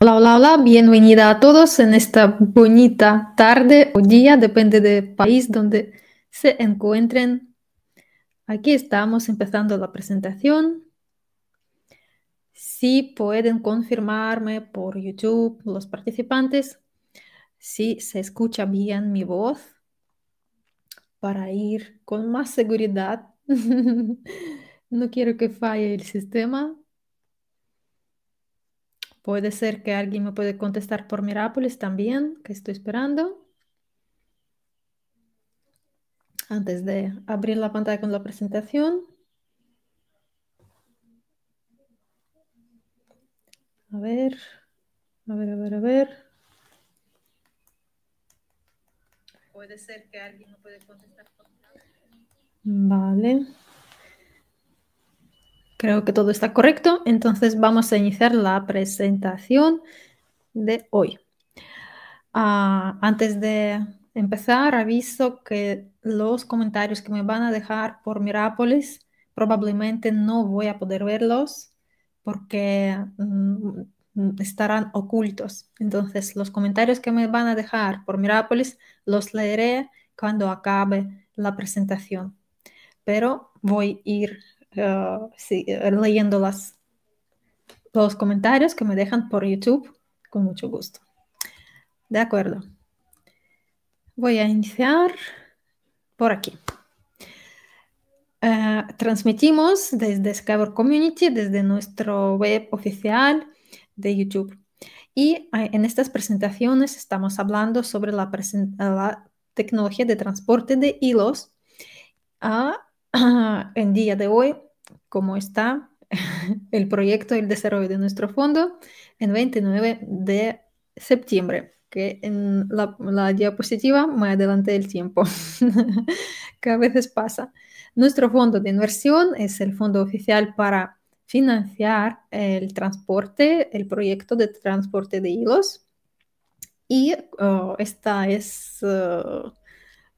Hola, hola, hola, bienvenida a todos en esta bonita tarde o día, depende del país donde se encuentren. Aquí estamos empezando la presentación. Si pueden confirmarme por YouTube los participantes, si se escucha bien mi voz, para ir con más seguridad. no quiero que falle el sistema, Puede ser que alguien me puede contestar por Mirapolis también, que estoy esperando. Antes de abrir la pantalla con la presentación. A ver, a ver, a ver, a ver. Puede ser que alguien me puede contestar. por Vale. Creo que todo está correcto. Entonces vamos a iniciar la presentación de hoy. Ah, antes de empezar, aviso que los comentarios que me van a dejar por Mirápolis probablemente no voy a poder verlos porque mm, mm, estarán ocultos. Entonces, los comentarios que me van a dejar por Mirápolis los leeré cuando acabe la presentación. Pero voy a ir Ah, eh, leyendo las, los comentarios que me dejan por YouTube con mucho gusto. De acuerdo. Voy a iniciar por aquí. Eh, transmitimos desde Skype Community, desde nuestro web oficial de YouTube. Y eh, en estas presentaciones estamos hablando sobre la, la tecnología de transporte de hilos a en día de hoy cómo está el proyecto, el desarrollo de nuestro fondo en 29 de septiembre, que en la, diapositiva me adelanté el tiempo, que a veces pasa. Nuestro fondo de inversión es el fondo oficial para financiar el transporte, el proyecto de transporte de hilos. Y oh, esta es oh,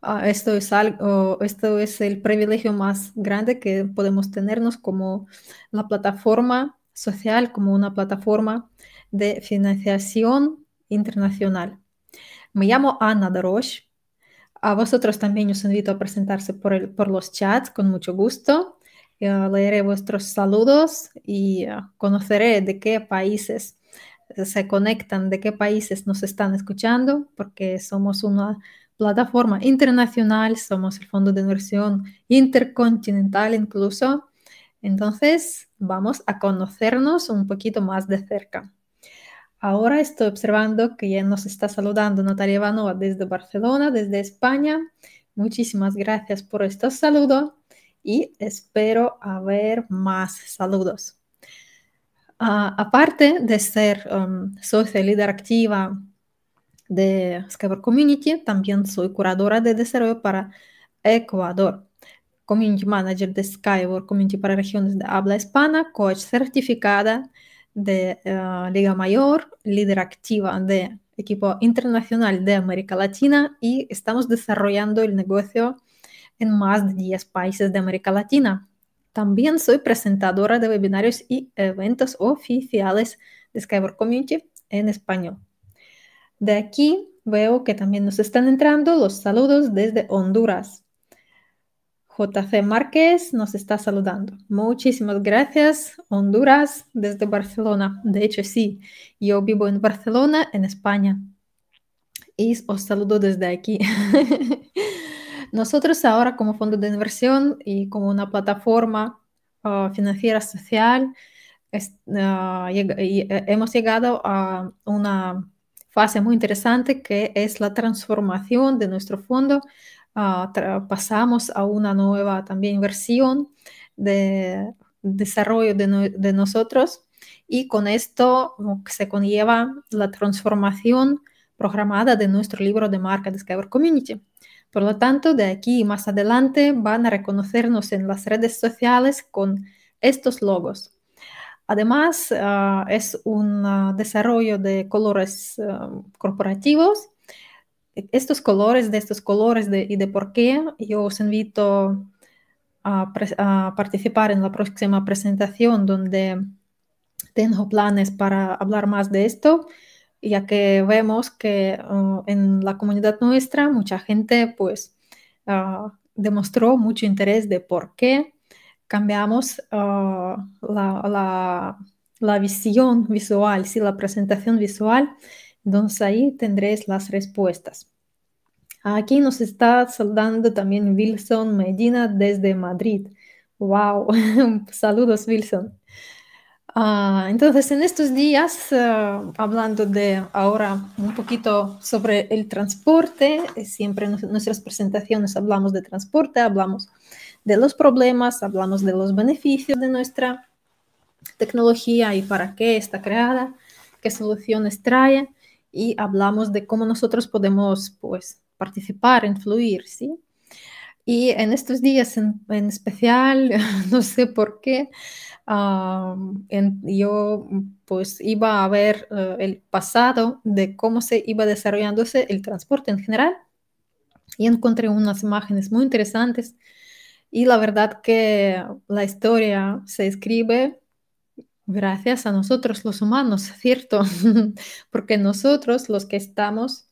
Ah, esto, es algo, esto es el privilegio más grande que podemos tenernos como la plataforma social, como una plataforma de financiación internacional. Me llamo Ana Roche. A vosotros también os invito a presentarse por, por los chats con mucho gusto. leeré vuestros saludos y ah, conoceré de qué países eh, se conectan, de qué países nos están escuchando, porque somos una plataforma internacional, somos el fondo de inversión intercontinental incluso. Entonces, vamos a conocernos un poquito más de cerca. Ahora estoy observando que ya nos está saludando Natalia Ivanova desde Barcelona, desde España. Muchísimas gracias por estos saludos y espero haber más saludos. Ah, aparte de ser um, socio líder activa de Skyward Community, también soy curadora de desarrollo para Ecuador, Community Manager de Skyward Community para regiones de habla hispana, coach certificada de eh, Liga Mayor, líder activa de equipo internacional de América Latina y estamos desarrollando el negocio en más de 10 países de América Latina. También soy presentadora de webinarios y eventos oficiales de Skyward Community en español. De aquí veo que también nos están entrando los saludos desde Honduras. JC Márquez nos está saludando. Muchísimas gracias, Honduras, desde Barcelona. De hecho, sí, yo vivo en Barcelona, en España. Y os saludo desde aquí. Nosotros ahora como fondo de inversión y como una plataforma ah, financiera social, ah, eh, hemos llegado a una fase muy interesante que es la transformación de nuestro fondo. Ah, pasamos a una nueva también versión de desarrollo de, de nosotros y con esto mm, se conlleva la transformación programada de nuestro libro de marca Discover Community. Por lo tanto, de aquí más adelante van a reconocernos en las redes sociales con estos logos. Además, ah, es un ah, desarrollo de colores ah, corporativos. E-, estos colores, de estos colores y de por qué, yo os invito a, a participar en la próxima presentación donde tengo planes para hablar más de esto, ya que vemos que en la comunidad nuestra mucha gente pues demostró mucho interés de por qué cambiamos uh, la, la, visión visual, ¿sí? la presentación visual, entonces ahí tendréis las respuestas. Aquí nos está saludando también Wilson Medina desde Madrid. ¡Wow! Saludos, Wilson. Ah, entonces, en estos días, eh, hablando de ahora un poquito sobre el transporte, eh, siempre en nuestras presentaciones hablamos de transporte, hablamos de los problemas, hablamos de los beneficios de nuestra tecnología y para qué está creada, qué soluciones trae y hablamos de cómo nosotros podemos pues, participar, influir, ¿sí? Y en estos días en, especial, no sé por qué, yo pues iba a ver eh, el pasado de cómo se iba desarrollándose el transporte en general y encontré unas imágenes muy interesantes y la verdad que la historia se escribe gracias a nosotros los humanos, ¿cierto? Porque nosotros los que estamos...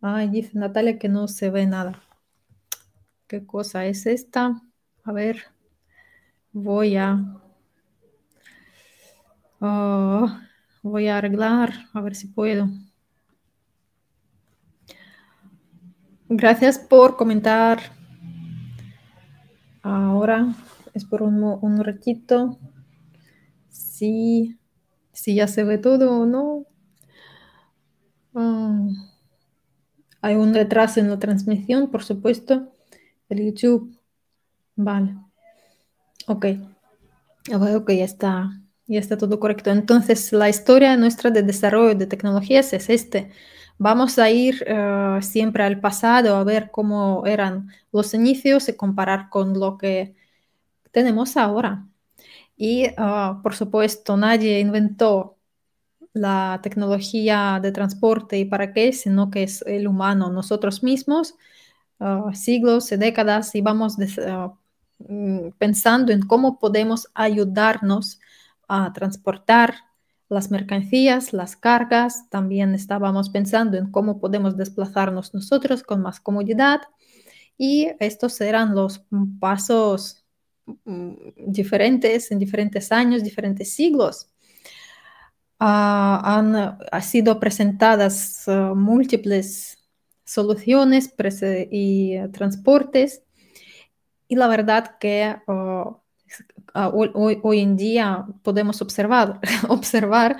Ay, dice Natalia que no se ve nada. ¿Qué cosa es esta? A ver, voy a... Oh, voy a arreglar, a ver si puedo. Gracias por comentar Ahora es por un, un ratito. Si, ya se ve todo o no. Ah, hay un retraso en la transmisión, por supuesto. El YouTube. Vale. Ok. Veo ah, que ya está, ya está todo correcto. Entonces, la historia nuestra de desarrollo de tecnologías es este. Vamos a ir eh, siempre al pasado a ver cómo eran los inicios y comparar con lo que tenemos ahora. Y, ah, por supuesto, nadie inventó la tecnología de transporte y para qué, sino que es el humano, nosotros mismos, ah, siglos y décadas, y vamos ah, mm, pensando en cómo podemos ayudarnos a transportar las mercancías, las cargas, también estábamos pensando en cómo podemos desplazarnos nosotros con más comodidad y estos eran los pasos mm, diferentes en diferentes años, diferentes siglos. Ah, han sido presentadas ah, múltiples soluciones y eh, transportes y la verdad que oh, Ah, hoy, en día podemos observar, observar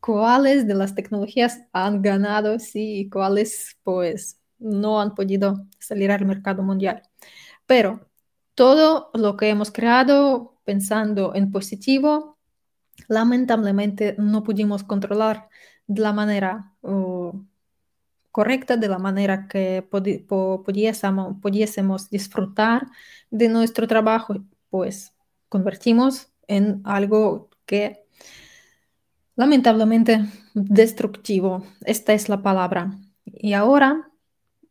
cuáles de las tecnologías han ganado y cuáles pues no han podido salir al mercado mundial. Pero todo lo que hemos creado pensando en positivo, lamentablemente no pudimos controlar de la manera correcta, de la manera que pudiésemos, pudiésemos disfrutar de nuestro trabajo, pues convertimos en algo que lamentablemente destructivo. Esta es la palabra. Y ahora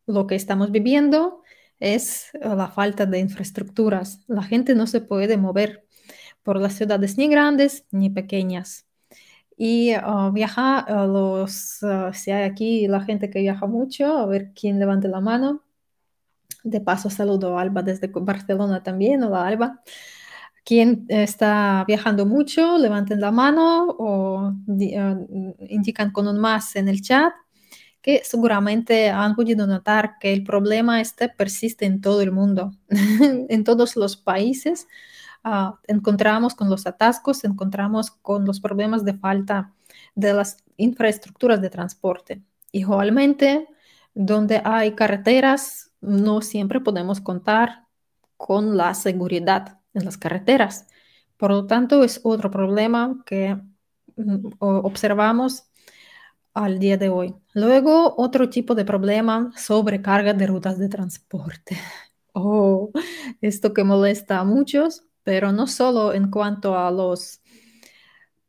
lo que estamos viviendo es eh, la falta de infraestructuras. La gente no se puede mover por las ciudades ni grandes ni pequeñas. Y eh, viaja eh, los, si hay aquí la gente que viaja mucho, a ver quién levante la mano. De paso, saludo a Alba desde Barcelona también. Hola Alba quien está viajando mucho, levanten la mano o eh, indican con un más en el chat, que seguramente han podido notar que el problema este persiste en todo el mundo, en todos los países. Ah, encontramos con los atascos, encontramos con los problemas de falta de las infraestructuras de transporte. Igualmente, donde hay carreteras, no siempre podemos contar con la seguridad en las carreteras. Por lo tanto, es otro problema que mm, observamos al día de hoy. Luego, otro tipo de problema, sobrecarga de rutas de transporte. Oh, esto que molesta a muchos, pero no solo en cuanto a los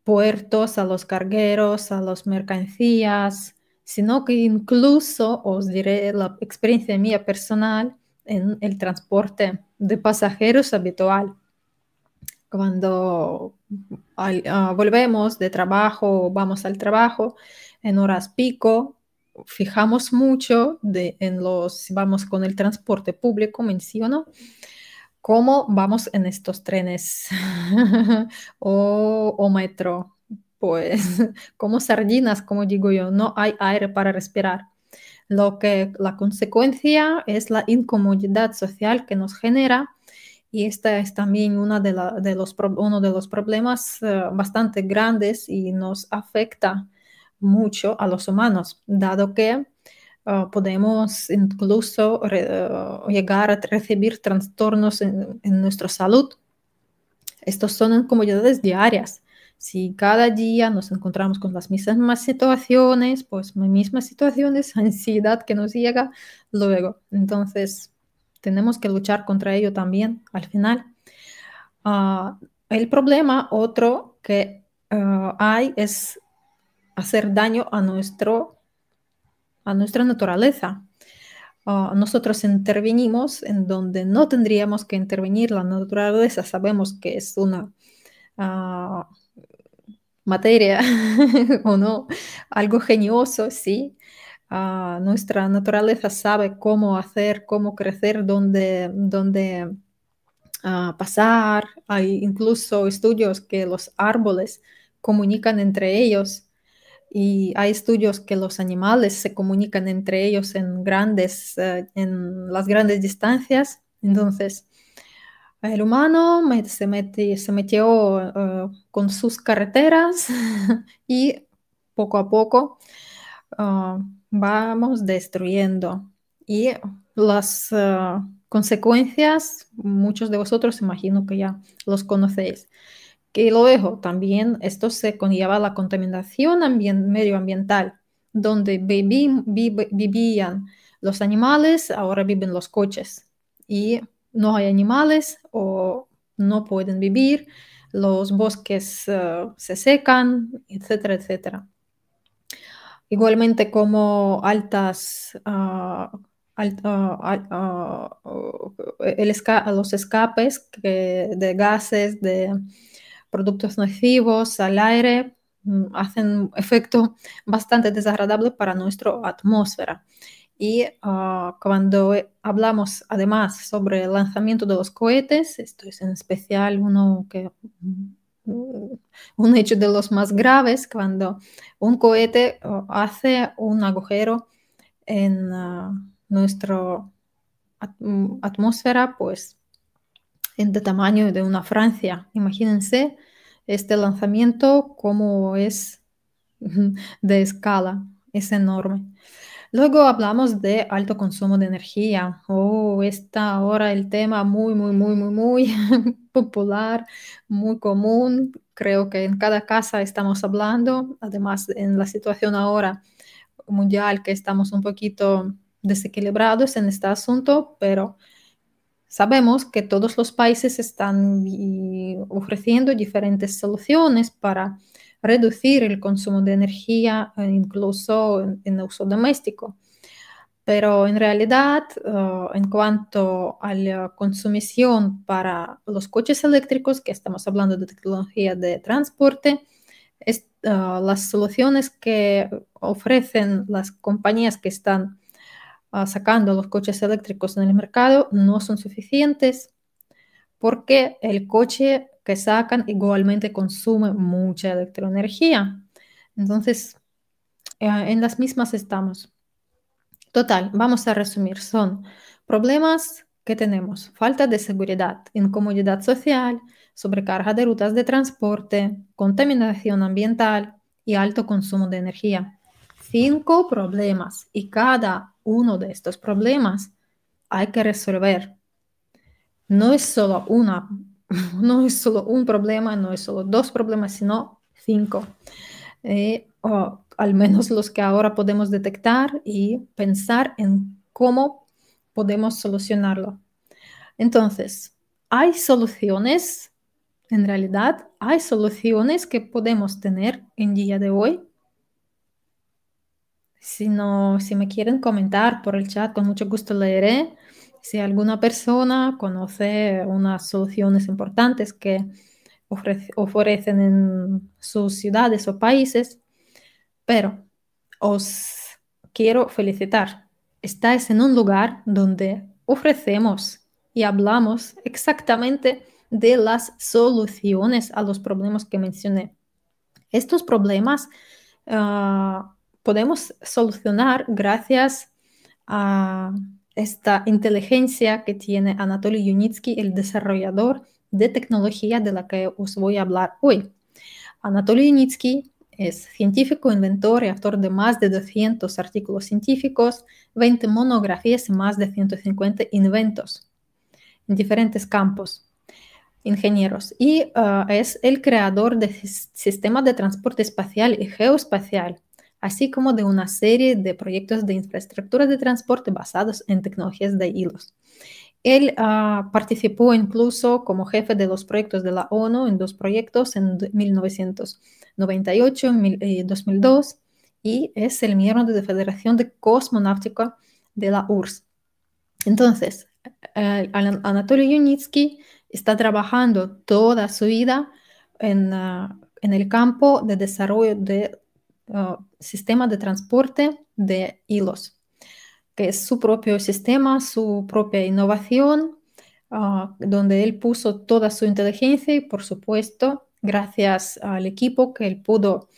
puertos, a los cargueros, a las mercancías, sino que incluso, os diré la experiencia mía personal, en el transporte de pasajeros habitual. Cuando ah, volvemos de trabajo, vamos al trabajo, en horas pico, fijamos mucho de, en los, vamos con el transporte público, menciono, cómo vamos en estos trenes o, o metro. Pues como sardinas, como digo yo, no hay aire para respirar. Lo que la consecuencia es la incomodidad social que nos genera y este es también una de uno de los problemas eh, bastante grandes y nos afecta mucho a los humanos, dado que ah, podemos incluso eh, llegar a recibir trastornos en, en nuestra salud. Estos son incomodidades diarias si cada día nos encontramos con las mismas situaciones, pues las mismas situaciones, ansiedad que nos llega luego. Entonces, tenemos que luchar contra ello también al final. Ah, el problema otro que ah, hay es hacer daño a, nuestro, a nuestra naturaleza. Ah, nosotros intervenimos en donde no tendríamos que intervenir. La naturaleza sabemos que es una materia o no, algo genioso, sí. Ah, nuestra naturaleza sabe cómo hacer, cómo crecer, dónde, ah, pasar. Hay incluso estudios que los árboles comunican entre ellos y hay estudios que los animales se comunican entre ellos en grandes, eh, en las grandes distancias. Entonces, el humano se, metió, eh, con sus carreteras y poco a poco eh, vamos destruyendo. Y las eh, consecuencias, muchos de vosotros imagino que ya los conocéis. que lo dejo también esto se conlleva la contaminación medioambiental, donde vivían los animales, ahora viven los coches. Y no hay animales o no pueden vivir, los bosques eh, se secan, etcétera, etcétera. Igualmente como altas, ah, ah, ah, oh, los escapes de gases, de productos nocivos al aire, mm, hacen efecto bastante desagradable para nuestra atmósfera. Y ah, cuando eh, hablamos además sobre el lanzamiento de los cohetes, esto es en especial uno que, mm, un hecho de los más graves, cuando un cohete ah, hace un agujero en ah, nuestra mm, atmósfera, pues en de tamaño de una Francia. Imagínense este lanzamiento como es de escala, es enorme. Luego hablamos de alto consumo de energía. Oh, está ahora el tema muy, muy, muy, muy, muy popular, muy común. Creo que en cada casa estamos hablando, además en la situación ahora mundial que estamos un poquito desequilibrados en este asunto, pero sabemos que todos los países están ofreciendo diferentes soluciones para reducir el consumo de energía eh, incluso en, uso doméstico. Pero en realidad, eh, en cuanto a la consumición para los coches eléctricos, que estamos hablando de tecnología de transporte, eh, las soluciones que ofrecen las compañías que están sacando los coches eléctricos en el mercado no son suficientes porque el coche que sacan igualmente consume mucha electroenergía. Entonces, eh, en las mismas estamos. Total, vamos a resumir. Son problemas que tenemos, falta de seguridad, incomodidad social, sobrecarga de rutas de transporte, contaminación ambiental y alto consumo de energía. Cinco problemas y cada uno de estos problemas hay que resolver. No es solo una no es solo un problema, no es solo dos problemas, sino cinco. Eh, o al menos los que ahora podemos detectar y pensar en cómo podemos solucionarlo. Entonces, hay soluciones, en realidad, hay soluciones que podemos tener en día de hoy. Si, si me quieren comentar por el chat, con mucho gusto leeré. Si alguna persona conoce unas soluciones importantes que ofrecen en sus ciudades o países, pero os quiero felicitar. Estáis en un lugar donde ofrecemos y hablamos exactamente de las soluciones a los problemas que mencioné. Estos problemas ah, podemos solucionar gracias a esta inteligencia que tiene Anatoly Yunitsky, el desarrollador de tecnología de la que os voy a hablar hoy. Anatoly Yunitsky es científico, inventor y autor de más de 200 artículos científicos, 20 monografías y más de 150 inventos en diferentes campos ingenieros. Y ah, es el creador de sistemas de transporte espacial y geoespacial así como de una serie de proyectos de infraestructura de transporte basados en tecnologías de hilos. Él ah, participó incluso como jefe de los proyectos de la ONU en dos proyectos en 1998 y 2002 eh, y es el miembro de la Federación de Cosmonáutica de la URSS. Entonces, Anatoly Yunitsky está trabajando toda su vida en, ah, en el campo de desarrollo de Ah, sistema de transporte de hilos, que es su propio sistema, su propia innovación, ah, donde él puso toda su inteligencia y, por supuesto, gracias al equipo que él pudo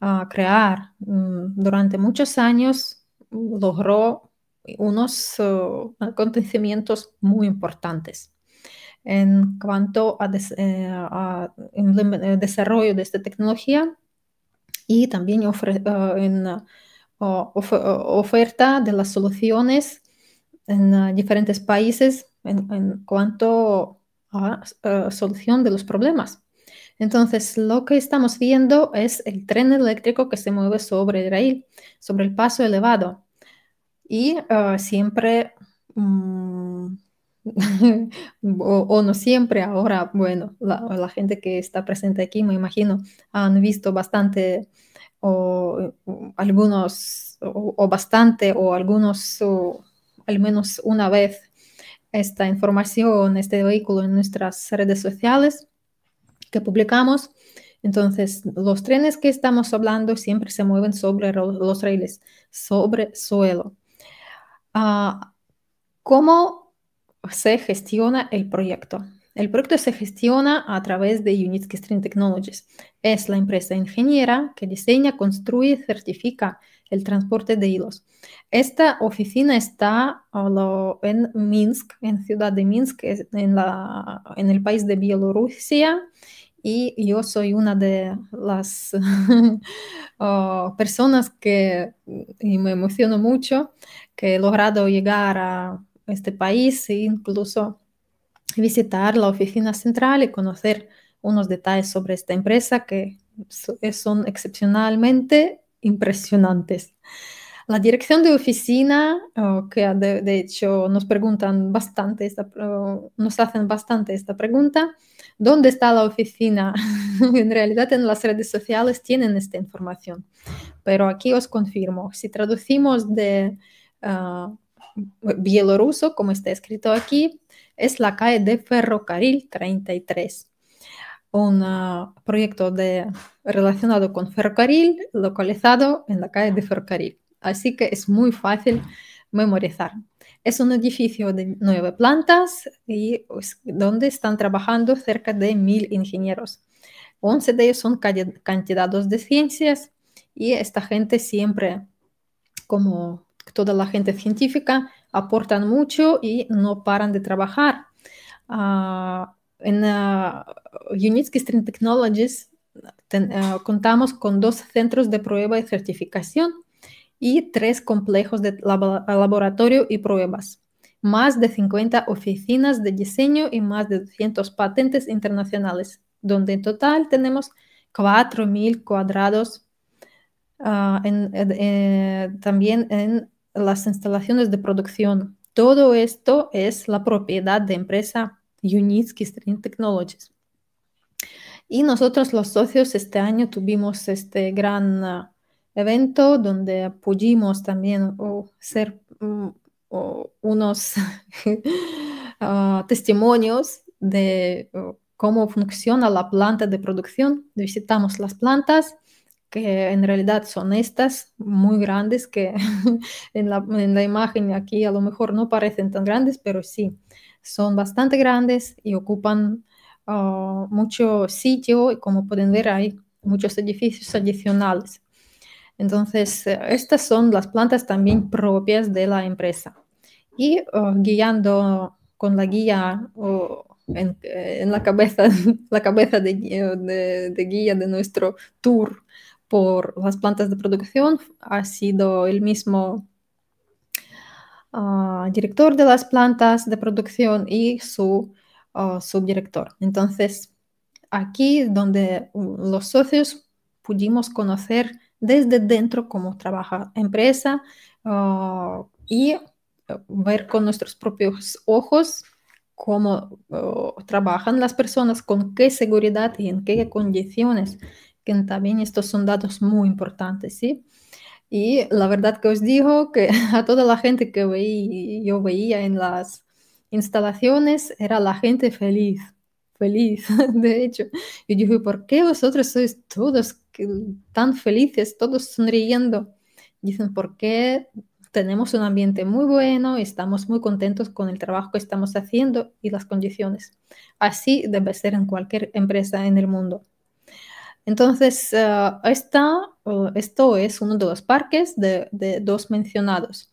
ah, crear mm, durante muchos años, logró unos acontecimientos muy importantes en cuanto a, eh, a desarrollo de esta tecnología y también ofrece ah, ah, oferta de las soluciones en ah, diferentes países en, cuanto a solución de los problemas. Entonces, lo que estamos viendo es el tren eléctrico que se mueve sobre el rail, sobre el paso elevado. Y siempre mm, o, no siempre, ahora, bueno, la, gente que está presente aquí, me imagino, han visto bastante o, algunos, o, bastante, o algunos, o al menos una vez esta información, este vehículo en nuestras redes sociales que publicamos. Entonces, los trenes que estamos hablando siempre se mueven sobre los raíles, sobre suelo. Ah, ¿Cómo se gestiona el proyecto. El proyecto se gestiona a través de Unitsky String Technologies. Es la empresa ingeniera que diseña, construye y certifica el transporte de hilos. Esta oficina está en Minsk, en ciudad de Minsk, en, el país de Bielorrusia. Y yo soy una de las oh, personas que, y me emociono mucho, que he logrado llegar a este país e incluso visitar la oficina central y conocer unos detalles sobre esta empresa que eh, son excepcionalmente impresionantes. La dirección de oficina, oh, que de, hecho nos preguntan bastante, esta, oh, nos hacen bastante esta pregunta, ¿dónde está la oficina? en realidad en las redes sociales tienen esta información, pero aquí os confirmo, si traducimos de... Ah, bielorruso, como está escrito aquí, es la calle de Ferrocarril 33 un ah, proyecto de, relacionado con ferrocarril localizado en la calle de ferrocarril. Así que es muy fácil memorizar. Es un edificio de nueve plantas y pues, donde están trabajando cerca de mil ingenieros. Once de ellos son candidatos de ciencias y esta gente siempre como toda la gente científica aportan mucho y no paran de trabajar. Ah, en uh, ah, Unitsky Technologies ah, contamos con dos centros de prueba y certificación y tres complejos de laboratorio y pruebas, más de 50 oficinas de diseño y más de 200 patentes internacionales, donde en total tenemos 4.000 cuadrados eh, también en las instalaciones de producción. Todo esto es la propiedad de empresa Unitsky Stream Technologies. Y nosotros los socios este año tuvimos este gran uh, evento donde pudimos también ser mm, unos uh, testimonios de cómo funciona la planta de producción. Visitamos las plantas que en realidad son estas muy grandes que en, la, imagen aquí a lo mejor no parecen tan grandes, pero sí, son bastante grandes y ocupan ah, mucho sitio y como pueden ver hay muchos edificios adicionales. Entonces, eh, estas son las plantas también propias de la empresa. Y oh, guiando con la guía eh, en, la cabeza, la cabeza eh, de guía de nuestro tour, por las plantas de producción ha sido el mismo ah, director de las plantas de producción y su ah, subdirector. Entonces, aquí donde uh, los socios pudimos conocer desde dentro cómo trabaja la empresa ah, y eh, ver con nuestros propios ojos cómo oh, trabajan las personas, con qué seguridad y en qué condiciones también estos son datos muy importantes, ¿sí? Y la verdad que os digo que a toda la gente que yo veía en las instalaciones era la gente feliz, feliz, de hecho. Yo dije, ¿por qué vosotros sois todos tan felices, todos sonriendo? Dicen, porque tenemos un ambiente muy bueno, y estamos muy contentos con el trabajo que estamos haciendo y las condiciones. Así debe ser en cualquier empresa en el mundo. Entonces, ah, ah, esto es uno de los parques de, dos mencionados.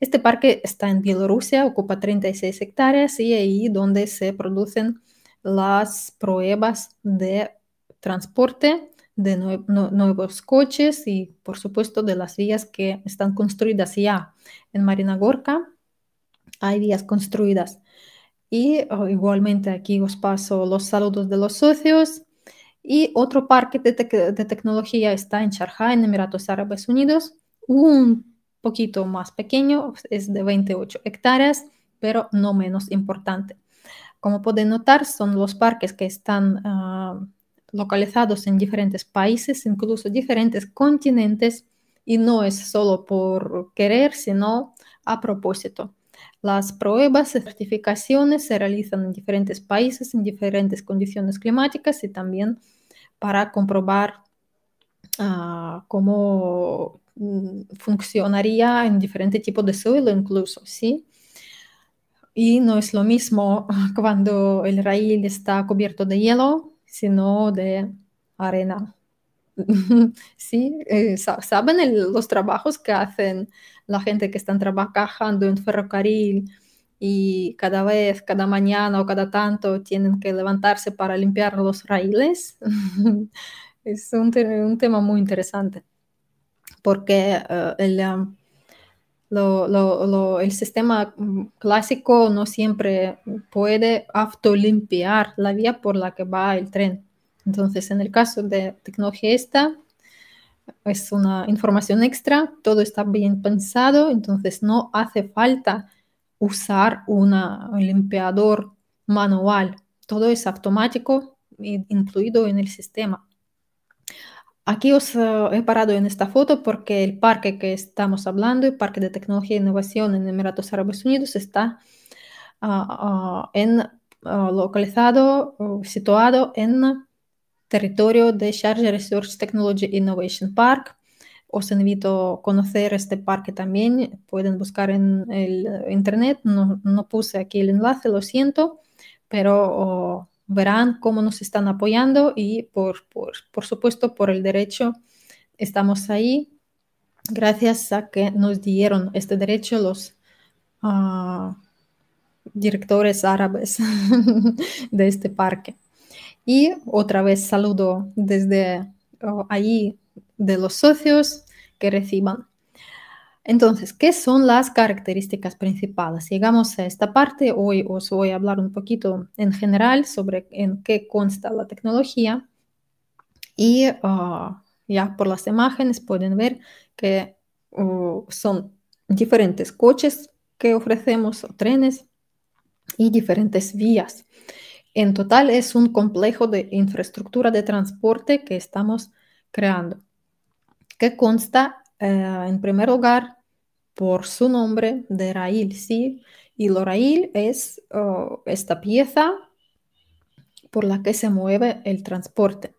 Este parque está en Bielorrusia, ocupa 36 hectáreas y ahí donde se producen las pruebas de transporte de nuevos coches y, por supuesto, de las vías que están construidas ya en Marina Gorka. Hay vías construidas. Y oh, igualmente aquí os paso los saludos de los socios. Y otro parque de, tecnología está en Sharjah, en Emiratos Árabes Unidos, un poquito más pequeño, es de 28 hectáreas, pero no menos importante. Como pueden notar, son los parques que están ah, localizados en diferentes países, incluso diferentes continentes, y no es solo por querer, sino a propósito. Las pruebas y certificaciones se realizan en diferentes países, en diferentes condiciones climáticas y también para comprobar ah, cómo mm, funcionaría en diferentes tipos de suelo incluso, ¿sí? Y no es lo mismo cuando el raíl está cubierto de hielo, sino de arena. sí, eh, saben los trabajos que hacen la gente que está trabajando en ferrocarril, y cada vez, cada mañana o cada tanto tienen que levantarse para limpiar los raíles. es un, un, tema muy interesante porque eh, el, um, el, sistema mm, clásico no siempre puede autolimpiar la vía por la que va el tren. Entonces, en el caso de tecnología esta, es una información extra, todo está bien pensado, entonces no hace falta usar un limpiador manual. Todo es automático, e incluido en el sistema. Aquí os ah, he parado en esta foto porque el parque que estamos hablando, el Parque de Tecnología e Innovación en Emiratos Árabes Unidos, está ah, ah, en, localizado, situado en territorio de Charge Research Technology Innovation Park, os invito a conocer este parque también. Pueden buscar en el internet. No, puse aquí el enlace, lo siento, pero verán cómo nos están apoyando y por, por, supuesto por el derecho estamos ahí gracias a que nos dieron este derecho los ah, directores árabes de este parque. Y otra vez saludo desde oh, ahí. allí de los socios que reciban. Entonces, ¿qué son las características principales? Llegamos a esta parte. Hoy os voy a hablar un poquito en general sobre en qué consta la tecnología. Y ah, ya por las imágenes pueden ver que uh, son diferentes coches que ofrecemos, trenes y diferentes vías. En total es un complejo de infraestructura de transporte que estamos creando que consta eh, en primer lugar por su nombre de raíl, ¿sí? Y lo raíl es esta pieza por la que se mueve el transporte.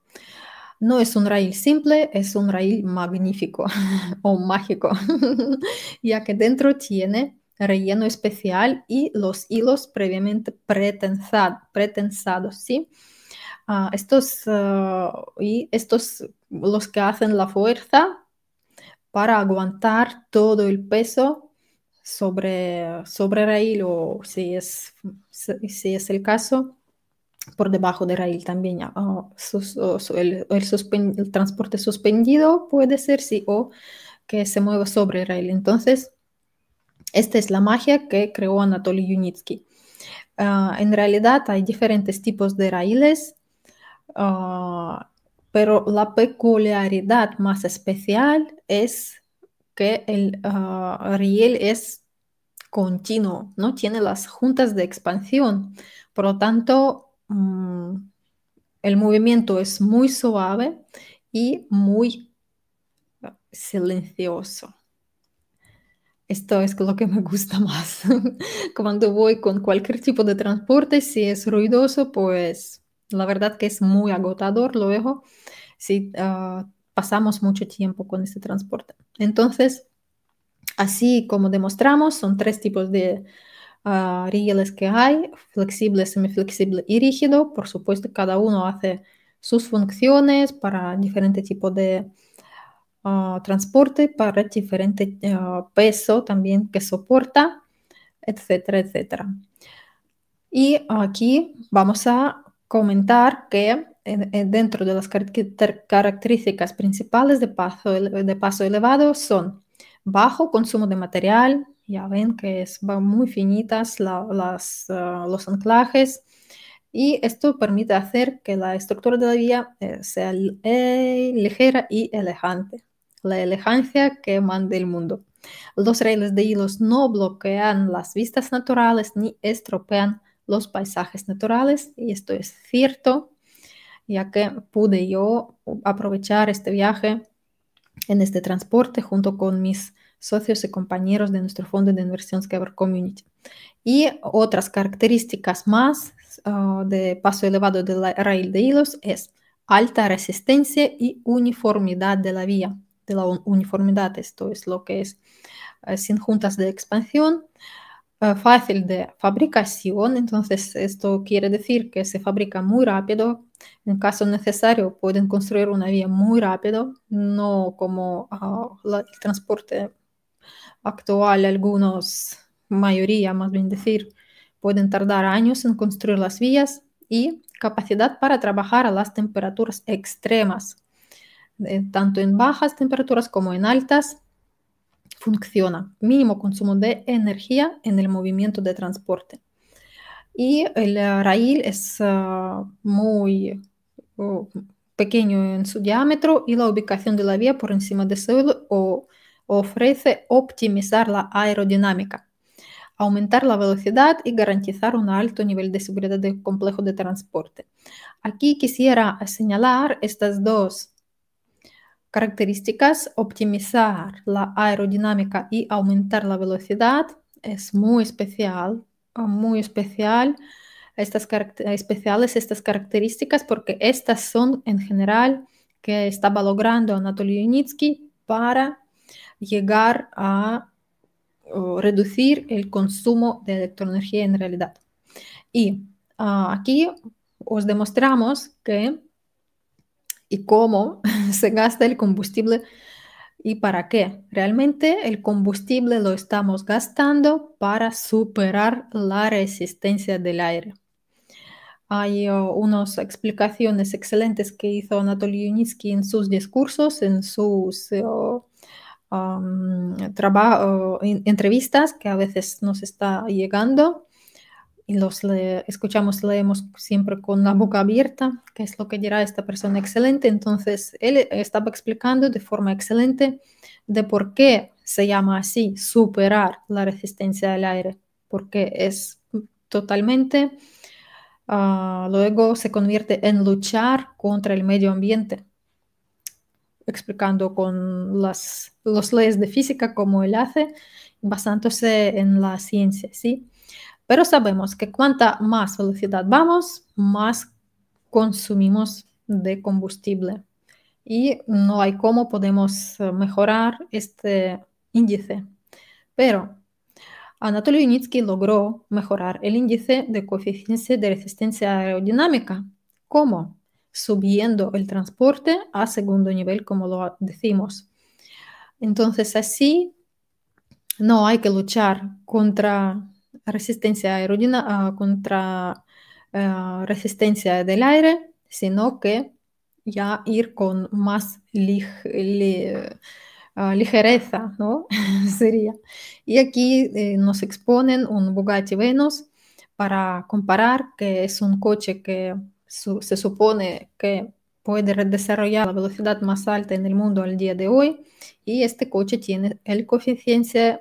No es un raíl simple, es un raíl magnífico o mágico, ya que dentro tiene relleno especial y los hilos previamente pretensados, ¿sí? Ah, estos, ah, y estos los que hacen la fuerza para aguantar todo el peso sobre, sobre raíl o si es, si es el caso, por debajo de raíl también. Ah, el, transporte suspendido puede ser, sí, o que se mueva sobre raíl. Entonces, esta es la magia que creó Anatoly Yunitsky. Ah, en realidad hay diferentes tipos de raíles. Ah, pero la peculiaridad más especial es que el ah, riel es continuo, no tiene las juntas de expansión. Por lo tanto, mm, el movimiento es muy suave y muy silencioso. Esto es lo que me gusta más. Cuando voy con cualquier tipo de transporte, si es ruidoso, pues la verdad que es muy agotador luego si ah, pasamos mucho tiempo con este transporte. Entonces, así como demostramos, son tres tipos de ah, rieles que hay, flexible, semiflexible y rígido. Por supuesto, cada uno hace sus funciones para diferente tipo de ah, transporte, para diferente peso también que soporta, etcétera, etcétera. Y aquí vamos a comentar que eh, eh, dentro de las características principales de paso, de paso elevado son bajo consumo de material, ya ven que es, van muy finitas las, ah, los anclajes y esto permite hacer que la estructura de la vía eh, sea ligera y elegante, la elegancia que manda el mundo. Los reyes de hilos no bloquean las vistas naturales ni estropean los paisajes naturales y esto es cierto, ya que pude yo aprovechar este viaje en este transporte junto con mis socios y compañeros de nuestro fondo de inversión Skyber Community. Y otras características más ah, de paso elevado del rail de hilos es alta resistencia y uniformidad de la vía, de la uniformidad, esto es lo que es, eh, sin juntas de expansión, eh, fácil de fabricación, entonces esto quiere decir que se fabrica muy rápido. En caso necesario, pueden construir una vía muy rápido, no como ah, el transporte actual, algunos, mayoría más bien decir, pueden tardar años en construir las vías y capacidad para trabajar a las temperaturas extremas, eh, tanto en bajas temperaturas como en altas funciona. Mínimo consumo de energía en el movimiento de transporte. Y el rail es ah, muy pequeño en su diámetro y la ubicación de la vía por encima de suelo ofrece optimizar la aerodinámica, aumentar la velocidad y garantizar un alto nivel de seguridad del complejo de transporte. Aquí quisiera señalar estas dos características, optimizar la aerodinámica y aumentar la velocidad es muy especial, muy especial estas especiales estas características porque estas son en general que estaba logrando Anatoly Yunitsky para llegar a reducir el consumo de electroenergía en realidad. Y ah, aquí os demostramos que y cómo se gasta el combustible y para qué. Realmente el combustible lo estamos gastando para superar la resistencia del aire. Hay oh, unas explicaciones excelentes que hizo Anatoly Yunitsky en sus discursos, en sus eh, oh, oh, entrevistas que a veces nos está llegando y los escuchamos, leemos siempre con la boca abierta, que es lo que dirá esta persona excelente. Entonces, él estaba explicando de forma excelente de por qué se llama así superar la resistencia al aire, porque es totalmente, ah, luego se convierte en luchar contra el medio ambiente explicando con las los leyes de física como él hace, basándose en la ciencia, ¿sí? Pero sabemos que cuanta más velocidad vamos, más consumimos de combustible. Y no hay cómo podemos eh, mejorar este índice. Pero Anatoly Unitsky logró mejorar el índice de coeficiente de resistencia aerodinámica. ¿Cómo? Subiendo el transporte a segundo nivel, como lo decimos. Entonces así no hay que luchar contra resistencia aerodinámica contra eh, resistencia del aire, sino que ya ir con más eh, ah, ligereza, ¿no? Sería. Y aquí eh, nos exponen un Bugatti Venus para comparar que es un coche que se supone que puede desarrollar la velocidad más alta en el mundo al día de hoy y este coche tiene el coeficiente,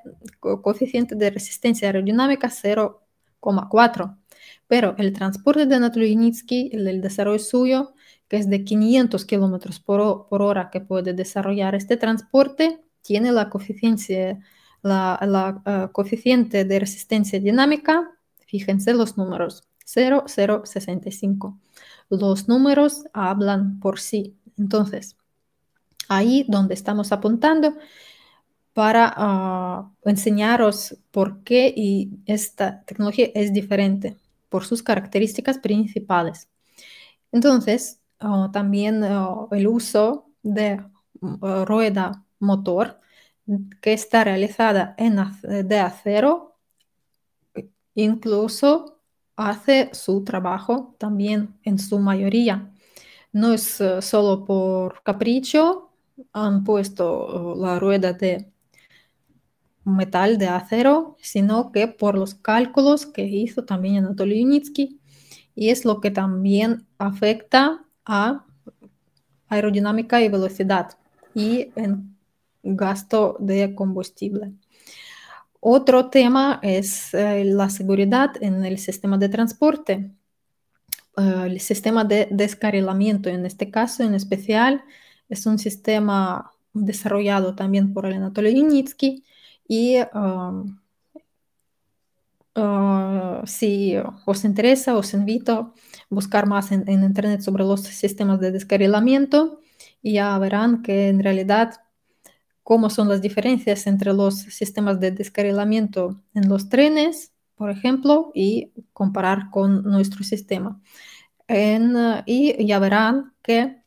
de resistencia aerodinámica 0,4. Pero el transporte de Natluinitsky, el, el desarrollo suyo, que es de 500 kilómetros por, hora que puede desarrollar este transporte, tiene la eh, coeficiente de resistencia dinámica, fíjense los números, 0,065 los números hablan por sí. Entonces, ahí donde estamos apuntando para ah, enseñaros por qué y esta tecnología es diferente por sus características principales. Entonces, ah, también ah, el uso de rueda motor que está realizada en, de acero, incluso hace su trabajo también en su mayoría. No es eh, solo por capricho, han puesto eh, la rueda de metal de acero, sino que por los cálculos que hizo también Anatoly Yunitsky, y es lo que también afecta a aerodinámica y velocidad y en gasto de combustible. Otro tema es eh, la seguridad en el sistema de transporte, eh, el sistema de descarrilamiento. En este caso, en especial, es un sistema desarrollado también por Anatoly Yunitsky y um, uh, si os interesa, os invito a buscar más en, en internet sobre los sistemas de descarrilamiento y ya verán que en realidad cómo son las diferencias entre los sistemas de descarrilamiento en los trenes, por ejemplo, y comparar con nuestro sistema. Eh, y ya verán que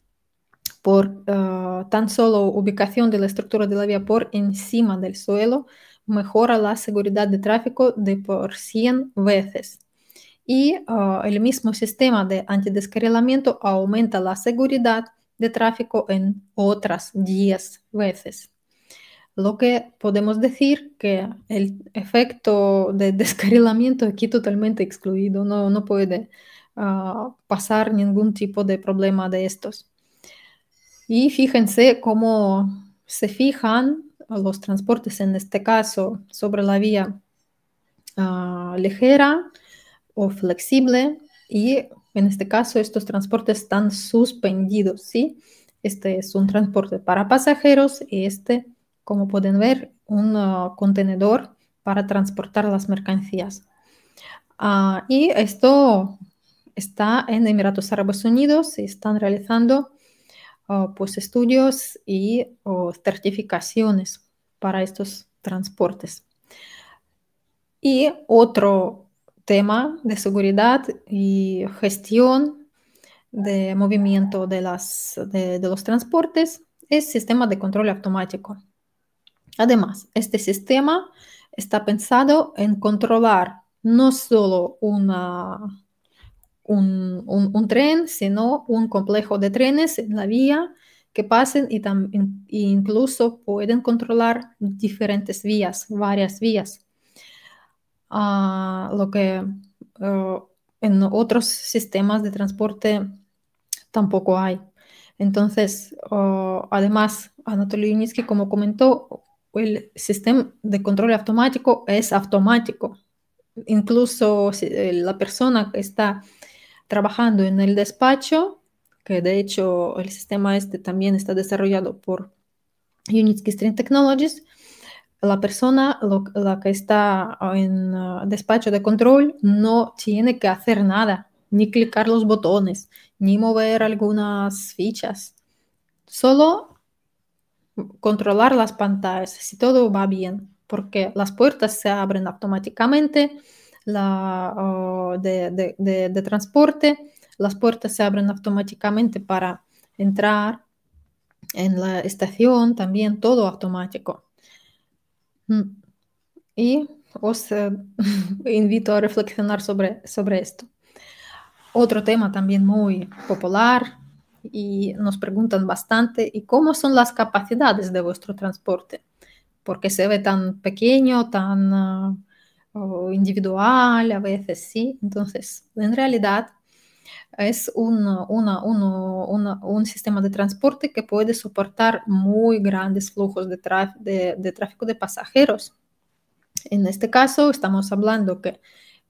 por eh, tan solo ubicación de la estructura de la vía por encima del suelo mejora la seguridad de tráfico de por 100 veces. Y eh, el mismo sistema de antidescarrilamiento aumenta la seguridad de tráfico en otras 10 veces. Lo que podemos decir que el efecto de descarrilamiento aquí totalmente excluido, no, puede ah, pasar ningún tipo de problema de estos. Y fíjense cómo se fijan los transportes, en este caso, sobre la vía ah, ligera o flexible y en este caso estos transportes están suspendidos, ¿sí? Este es un transporte para pasajeros y este como pueden ver, un uh, contenedor para transportar las mercancías. Ah, y esto está en Emiratos Árabes Unidos, y están realizando uh, pues estudios y uh, certificaciones para estos transportes. Y otro tema de seguridad y gestión de movimiento de, las, de los transportes es sistema de control automático. Además, este sistema está pensado en controlar no solo un, tren, sino un complejo de trenes en la vía que pasen y también incluso pueden controlar diferentes vías, varias vías. Ah, lo que eh, en otros sistemas de transporte tampoco hay. Entonces, oh, además, Anatoly Unitsky, como comentó, el sistema de control automático es automático. Incluso si eh, la persona que está trabajando en el despacho, que de hecho el sistema este también está desarrollado por Unitsky String Technologies, la persona, la que está ah, en ah, despacho de control, no tiene que hacer nada, ni clicar los botones, ni mover algunas fichas. Solo controlar las pantallas, si todo va bien, porque las puertas se abren automáticamente ah, de, transporte, las puertas se abren automáticamente para entrar en la estación, también todo automático. Mm. Y os eh, invito a reflexionar sobre, sobre esto. Otro tema también muy popular y nos preguntan bastante, ¿y cómo son las capacidades de vuestro transporte? Porque se ve tan pequeño, tan ah, individual, a veces sí. Entonces, en realidad es un, un sistema de transporte que puede soportar muy grandes flujos de, tráfico de pasajeros. En este caso, estamos hablando que,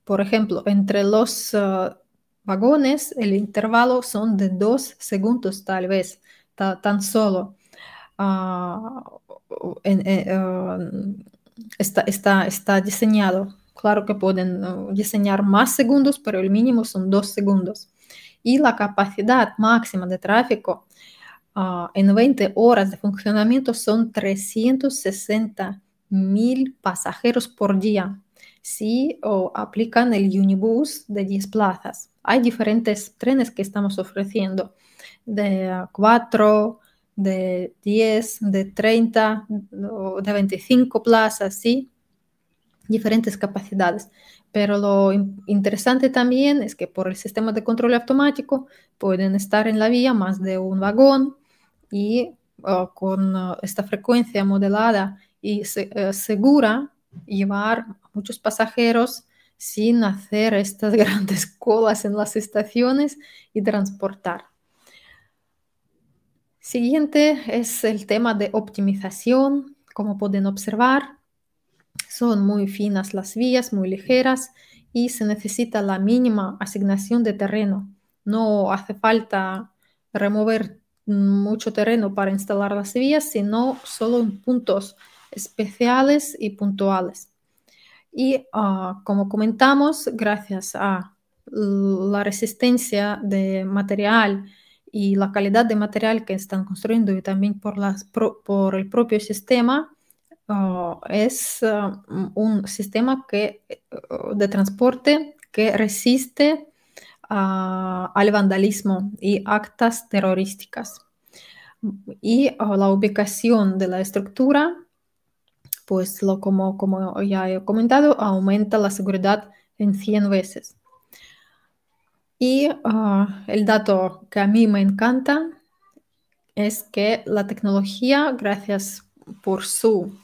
por ejemplo, entre los... Ah, vagones, el intervalo son de dos segundos tal vez, tan solo. Ah, eh, eh, um, está, diseñado. Claro que pueden uh, diseñar más segundos, pero el mínimo son dos segundos. Y la capacidad máxima de tráfico ah, en 20 horas de funcionamiento son 360 mil pasajeros por día. Sí, o aplican el Unibus de 10 plazas. Hay diferentes trenes que estamos ofreciendo de 4, de 10, de 30, de 25 plazas, sí, diferentes capacidades. Pero lo interesante también es que por el sistema de control automático pueden estar en la vía más de un vagón y con esta frecuencia modelada y eh, segura llevar muchos pasajeros sin hacer estas grandes colas en las estaciones y transportar. Siguiente es el tema de optimización. Como pueden observar, son muy finas las vías, muy ligeras y se necesita la mínima asignación de terreno. No hace falta remover mucho terreno para instalar las vías, sino solo en puntos especiales y puntuales. Y ah, como comentamos, gracias a la resistencia de material y la calidad de material que están construyendo y también por, el propio sistema, ah, es ah, un sistema de transporte que resiste al vandalismo y actas terrorísticas. Y la ubicación de la estructura pues lo, como, ya he comentado, aumenta la seguridad en 100 veces. Y ah, el dato que a mí me encanta es que la tecnología, gracias por su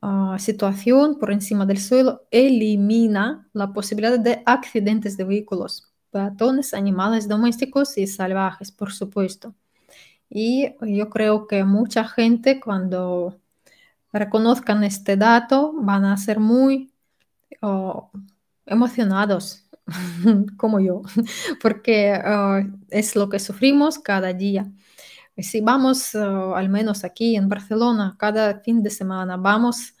ah, situación por encima del suelo, elimina la posibilidad de accidentes de vehículos, peatones, animales domésticos y salvajes, por supuesto. Y yo creo que mucha gente cuando reconozcan este dato, van a ser muy oh, emocionados, como yo, porque oh, es lo que sufrimos cada día. Si vamos, oh, al menos aquí en Barcelona, cada fin de semana vamos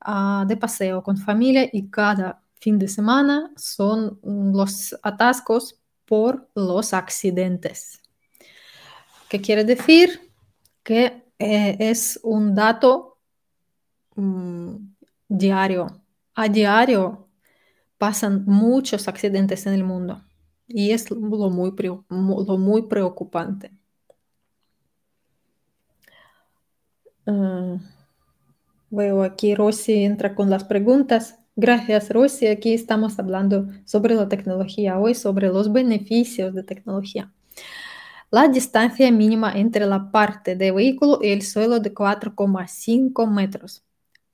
ah, de paseo con familia y cada fin de semana son los atascos por los accidentes. ¿Qué quiere decir? Que eh, es un dato Mm, diario. A diario pasan muchos accidentes en el mundo y es lo muy, muy preocupante. Eh, veo aquí Rosy entra con las preguntas. Gracias, Rosy. Aquí estamos hablando sobre la tecnología hoy, sobre los beneficios de tecnología. La distancia mínima entre la parte del vehículo y el suelo de 4,5 metros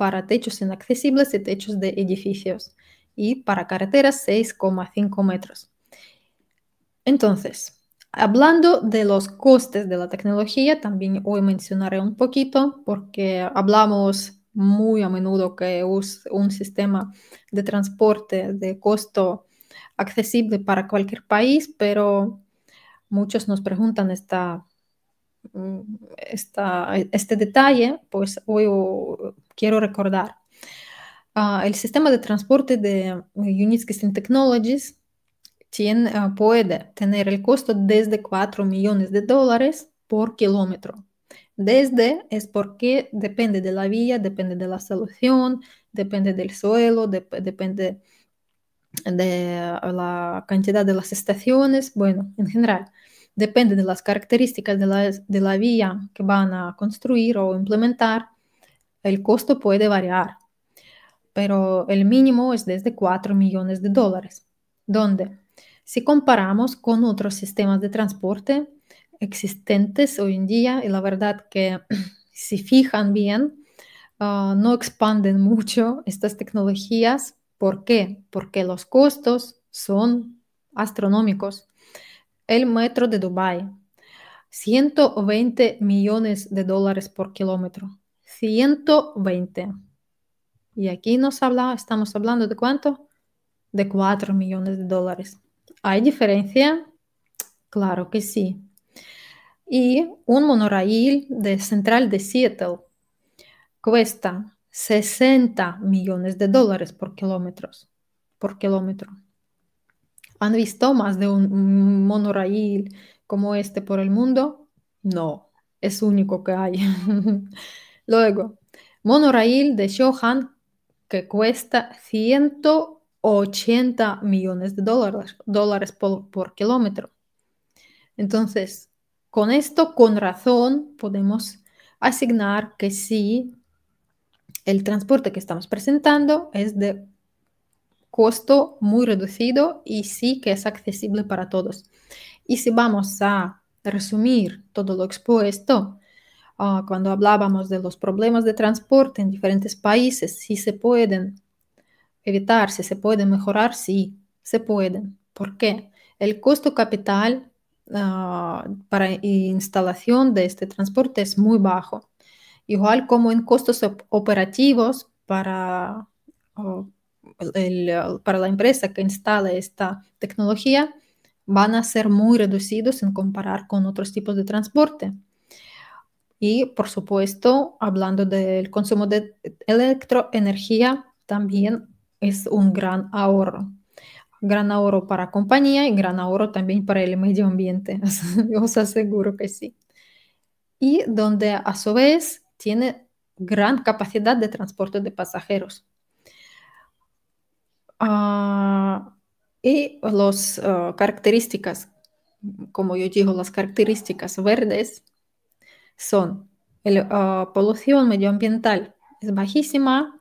para techos inaccesibles y techos de edificios y para carreteras 6,5 metros. Entonces, hablando de los costes de la tecnología, también hoy mencionaré un poquito porque hablamos muy a menudo que es un sistema de transporte de costo accesible para cualquier país, pero muchos nos preguntan mm, este detalle, pues hoy quiero recordar. Ah, el sistema de transporte de eh, Unitsky Technologies tiene, ah, puede tener el costo desde 4 millones de dólares por kilómetro. Desde es porque depende de la vía, depende de la solución, depende del suelo, depende de la cantidad de las estaciones, bueno, en general, depende de las características de la, de la vía que van a construir o implementar el costo puede variar, pero el mínimo es desde 4 millones de dólares, donde si comparamos con otros sistemas de transporte existentes hoy en día, y la verdad que si fijan bien, ah, no expanden mucho estas tecnologías. ¿Por qué? Porque los costos son astronómicos. El metro de Dubái, 120 millones de dólares por kilómetro. 120. Y aquí nos habla, estamos hablando de cuánto? De 4 millones de dólares. ¿Hay diferencia? Claro que sí. Y un monorail de central de Seattle cuesta 60 millones de dólares por kilómetros. Por kilómetro. ¿Han visto más de un monorail como este por el mundo? No, es único que hay. Luego, monorail de Shohan que cuesta 180 millones de dólares, por kilómetro. Entonces, con esto, con razón, podemos asignar que sí, el transporte que estamos presentando es de costo muy reducido y sí que es accesible para todos. Y si vamos a resumir todo lo expuesto, Ah, cuando hablábamos de los problemas de transporte en diferentes países, si se pueden evitar, si se pueden mejorar, sí, se pueden. ¿Por qué? El costo capital ah, para instalación de este transporte es muy bajo, igual como en costos operativos para, para la empresa que instala esta tecnología van a ser muy reducidos en comparar con otros tipos de transporte. Y, por supuesto, hablando del consumo de electroenergía, también es un gran ahorro. Gran ahorro para compañía y gran ahorro también para el medio ambiente. Os aseguro que sí. Y donde a su vez tiene gran capacidad de transporte de pasajeros. Ah, y las ah, características, como yo digo, las características verdes son la ah, polución medioambiental es bajísima,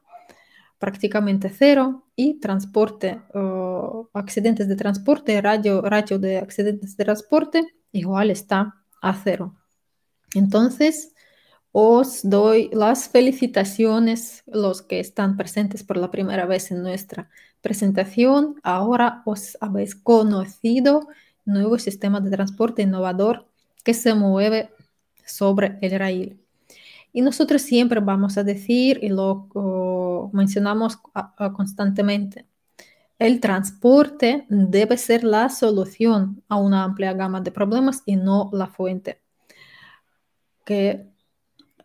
prácticamente cero, y transporte, ah, accidentes de transporte, radio, ratio de accidentes de transporte, igual está a cero. Entonces, os doy las felicitaciones, los que están presentes por la primera vez en nuestra presentación. Ahora os habéis conocido nuevo sistema de transporte innovador que se mueve sobre el raíl. Y nosotros siempre vamos a decir, y lo mencionamos constantemente, el transporte debe ser la solución a una amplia gama de problemas y no la fuente que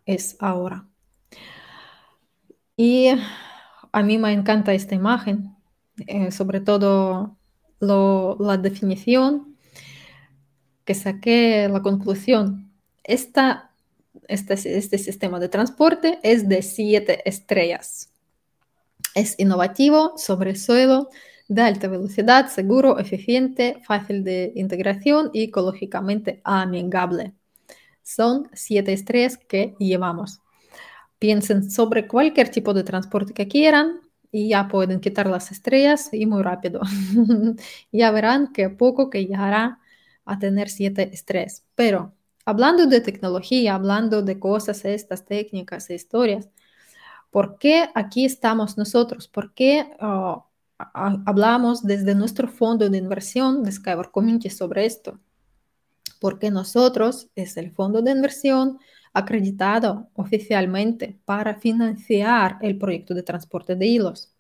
es ahora. Y a mí me encanta esta imagen, eh, sobre todo la definición que saqué, la conclusión esta, este, este sistema de transporte es de siete estrellas. Es innovativo, sobre suelo, de alta velocidad, seguro, eficiente, fácil de integración y ecológicamente amigable. Son siete estrellas que llevamos. Piensen sobre cualquier tipo de transporte que quieran y ya pueden quitar las estrellas y muy rápido. ya verán que poco que llegará a tener siete estrellas. Pero hablando de tecnología, hablando de cosas, estas técnicas e historias, ¿por qué aquí estamos nosotros? ¿Por qué ah, hablamos desde nuestro fondo de inversión de Skyward Community sobre esto? Porque nosotros es el fondo de inversión acreditado oficialmente para financiar el proyecto de transporte de hilos.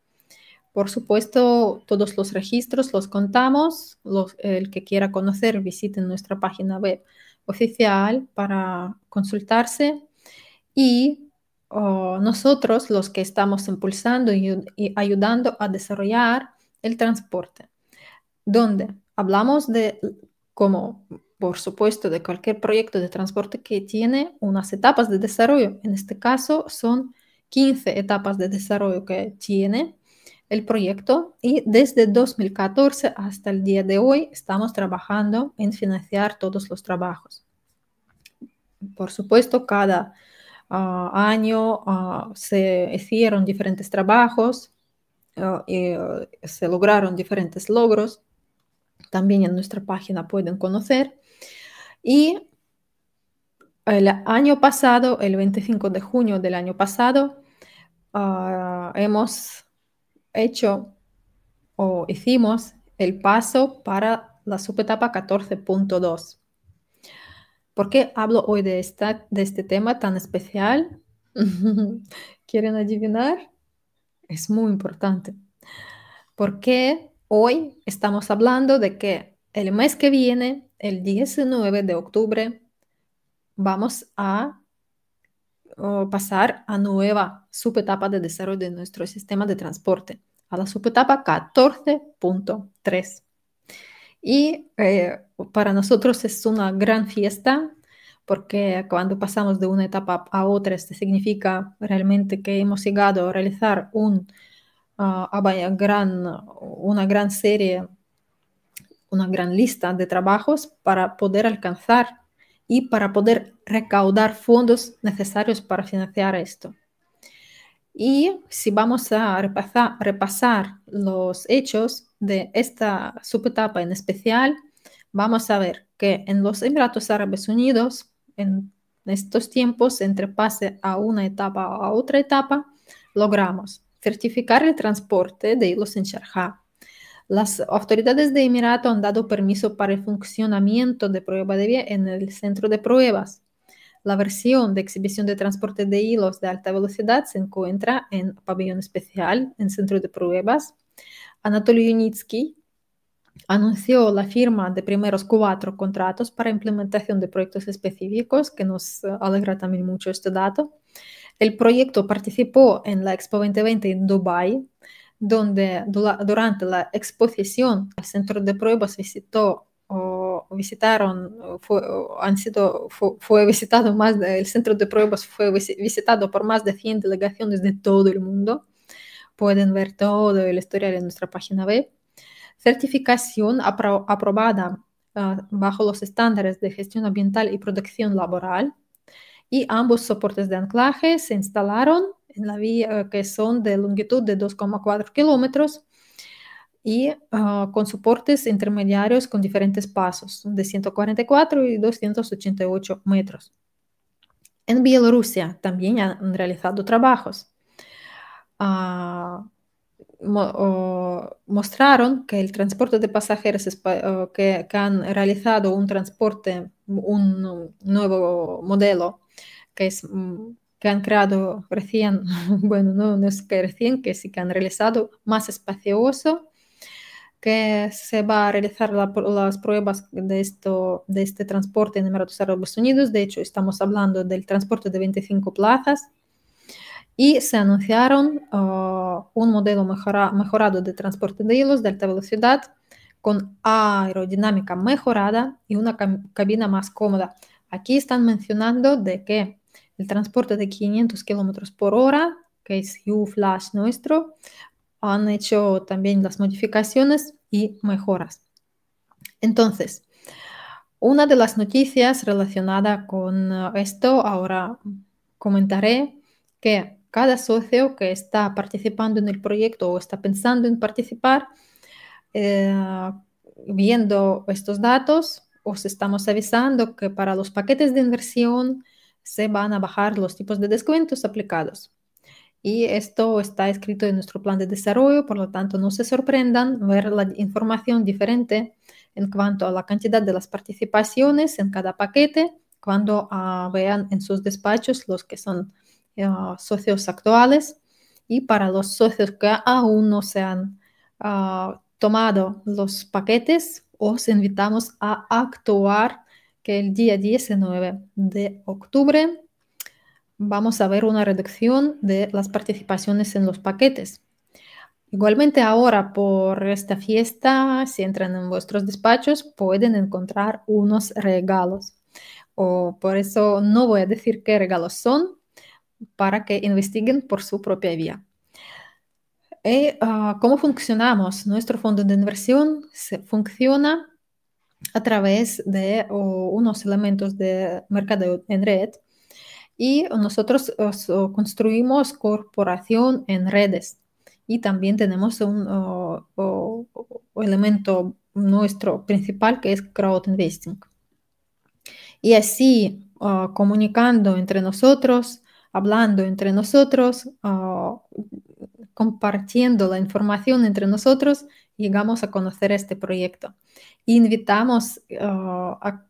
Por supuesto, todos los registros los contamos. el que quiera conocer, visite nuestra página web oficial para consultarse y oh, nosotros los que estamos impulsando y ayudando a desarrollar el transporte, donde hablamos de como por supuesto, de cualquier proyecto de transporte que tiene unas etapas de desarrollo. En este caso son 15 etapas de desarrollo que tiene el proyecto y desde 2014 hasta el día de hoy estamos trabajando en financiar todos los trabajos. Por supuesto, cada ah, año ah, se hicieron diferentes trabajos, ah, y, se lograron diferentes logros. También en nuestra página pueden conocer. Y el año pasado, el 25 de junio del año pasado, hemos hecho o hicimos el paso para la subetapa 14.2. ¿Por qué hablo hoy de, esta, de este tema tan especial? ¿Quieren adivinar? Es muy importante. Porque hoy estamos hablando de que el mes que viene, el 19 de octubre, vamos a pasar a nueva subetapa de desarrollo de nuestro sistema de transporte a la subetapa 14.3. Y eh, para nosotros es una gran fiesta porque cuando pasamos de una etapa a otra, esto significa realmente que hemos llegado a realizar un, ah, ah, una gran serie, una gran lista de trabajos para poder alcanzar y para poder recaudar fondos necesarios para financiar esto. Y si vamos a repasar, los hechos de esta subetapa en especial, vamos a ver que en los Emiratos Árabes Unidos, en estos tiempos, entre pase a una etapa o a otra etapa, logramos certificar el transporte de hilos en Sharjah. Las autoridades de Emirato han dado permiso para el funcionamiento de prueba de vía en el centro de pruebas. La versión de exhibición de transporte de hilos de alta velocidad se encuentra en pabellón especial, en centro de pruebas. Anatoly Yunitsky anunció la firma de primeros cuatro contratos para implementación de proyectos específicos, que nos alegra también mucho este dato. El proyecto participó en la Expo 2020 en Dubái, donde durante la exposición al centro de pruebas visitó oh, visitaron, fue, han sido, fue, visitado más, de, el centro de pruebas fue visitado por más de 100 delegaciones de todo el mundo. Pueden ver todo el historial en nuestra página web. Certificación aprobada ah, bajo los estándares de gestión ambiental y protección laboral. Y ambos soportes de anclaje se instalaron en la vía eh, que son de longitud de 2,4 kilómetros y ah, con soportes intermediarios con diferentes pasos de 144 y 288 metros. En Bielorrusia también han realizado trabajos. Ah, mostraron que el transporte de pasajeros que, han realizado un transporte, un nuevo modelo que mm, han creado recién, bueno, no, no es que recién, que sí que han realizado más espacioso que se va a realizar las pruebas de, esto, de este transporte en Emiratos Árabes Unidos. De hecho, estamos hablando del transporte de 25 plazas. Y se anunciaron uh, un modelo mejorado de transporte de hilos de alta velocidad con aerodinámica mejorada y una cabina más cómoda. Aquí están mencionando de que el transporte de 500 kilómetros por hora, que es U-Flash nuestro, han hecho también las modificaciones y mejoras. Entonces, una de las noticias relacionada con eh, esto, ahora comentaré que cada socio que está participando en el proyecto o está pensando en participar, eh, viendo estos datos, os estamos avisando que para los paquetes de inversión se van a bajar los tipos de descuentos aplicados. Y esto está escrito en nuestro plan de desarrollo, por lo tanto, no se sorprendan ver la información diferente en cuanto a la cantidad de las participaciones en cada paquete cuando ah, vean en sus despachos los que son ah, socios actuales y para los socios que aún no se han ah, tomado los paquetes, os invitamos a actuar que el día 19 de octubre vamos a ver una reducción de las participaciones en los paquetes. Igualmente ahora por esta fiesta, si entran en vuestros despachos, pueden encontrar unos regalos. O por eso no voy a decir qué regalos son para que investiguen por su propia vía. Eh, ah, ¿Cómo funcionamos? Nuestro fondo de inversión se funciona a través de unos elementos de mercado en red y nosotros construimos corporación en redes. Y también tenemos un elemento nuestro principal que es crowd investing. Y así, ah, comunicando entre nosotros, hablando entre nosotros, ah, compartiendo la información entre nosotros, llegamos a conocer este proyecto. Invitamos ah, a